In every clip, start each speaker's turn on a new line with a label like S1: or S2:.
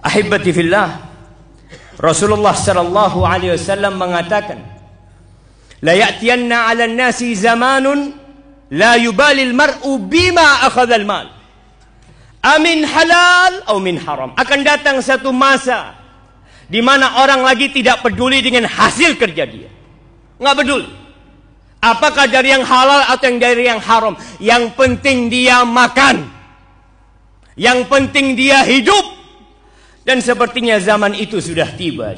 S1: Ahibati fillah Rasulullah sallallahu alaihi wasallam mengatakan La ya'tiyanna 'ala nasi zamanun la yubali al-mar'u bima akhadha al-mal Amin halal atau min haram akan datang satu masa di mana orang lagi tidak peduli dengan hasil kerja dia nggak peduli Apakah dari yang halal atau yang dari yang haram? Yang penting dia makan. Yang penting dia hidup. Dan sepertinya zaman itu sudah tiba.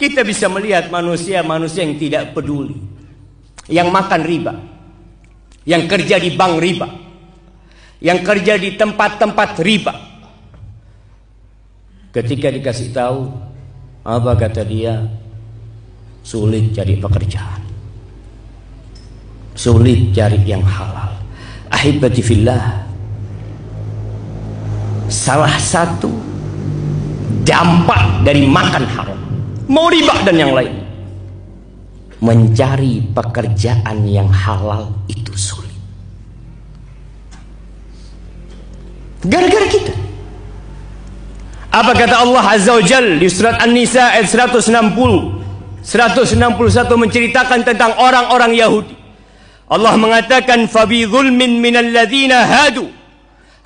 S1: Kita bisa melihat manusia-manusia yang tidak peduli. Yang makan riba. Yang kerja di bank riba. Yang kerja di tempat-tempat riba. Ketika dikasih tahu, apa kata dia? Sulit cari pekerjaan. Sulit cari yang halal. Ahibati fillah. Salah satu dampak dari makan haram mau riba dan yang lain mencari pekerjaan yang halal itu sulit gara-gara kita apa kata Allah Azza wa Jal di surat An-Nisa ayat 160 161 menceritakan tentang orang-orang Yahudi Allah mengatakan fabi zulmin minal ladzina hadu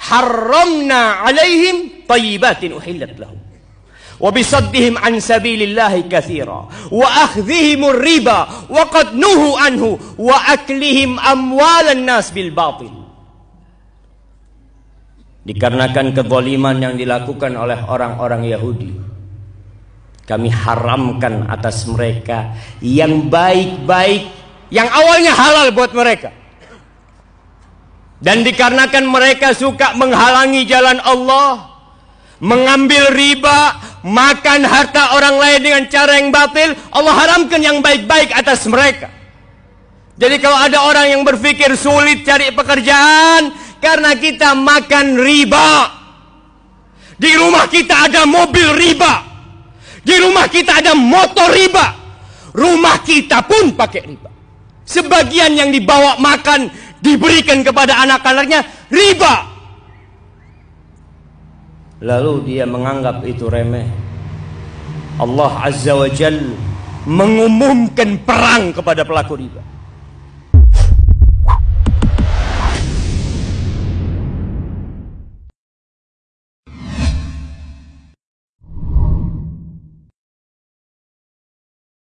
S1: harramna alaihim tayyibatin uhillat lahum وبصدهم عن سبيل الله كثيرا وأخذهم الربا وقد نهوا عنه وأكلهم أموال الناس بالباطل dikarenakan kezaliman yang dilakukan oleh orang-orang Yahudi kami haramkan atas mereka yang baik-baik yang awalnya halal buat mereka dan dikarenakan mereka suka menghalangi jalan Allah mengambil riba makan harta orang lain dengan cara yang batil, Allah haramkan yang baik-baik atas mereka. Jadi kalau ada orang yang berpikir sulit cari pekerjaan karena kita makan riba. Di rumah kita ada mobil riba. Di rumah kita ada motor riba. Rumah kita pun pakai riba. Sebagian yang dibawa makan diberikan kepada anak-anaknya riba. Riba. lalu dia menganggap itu remeh Allah Azza wa Jal mengumumkan perang kepada pelaku riba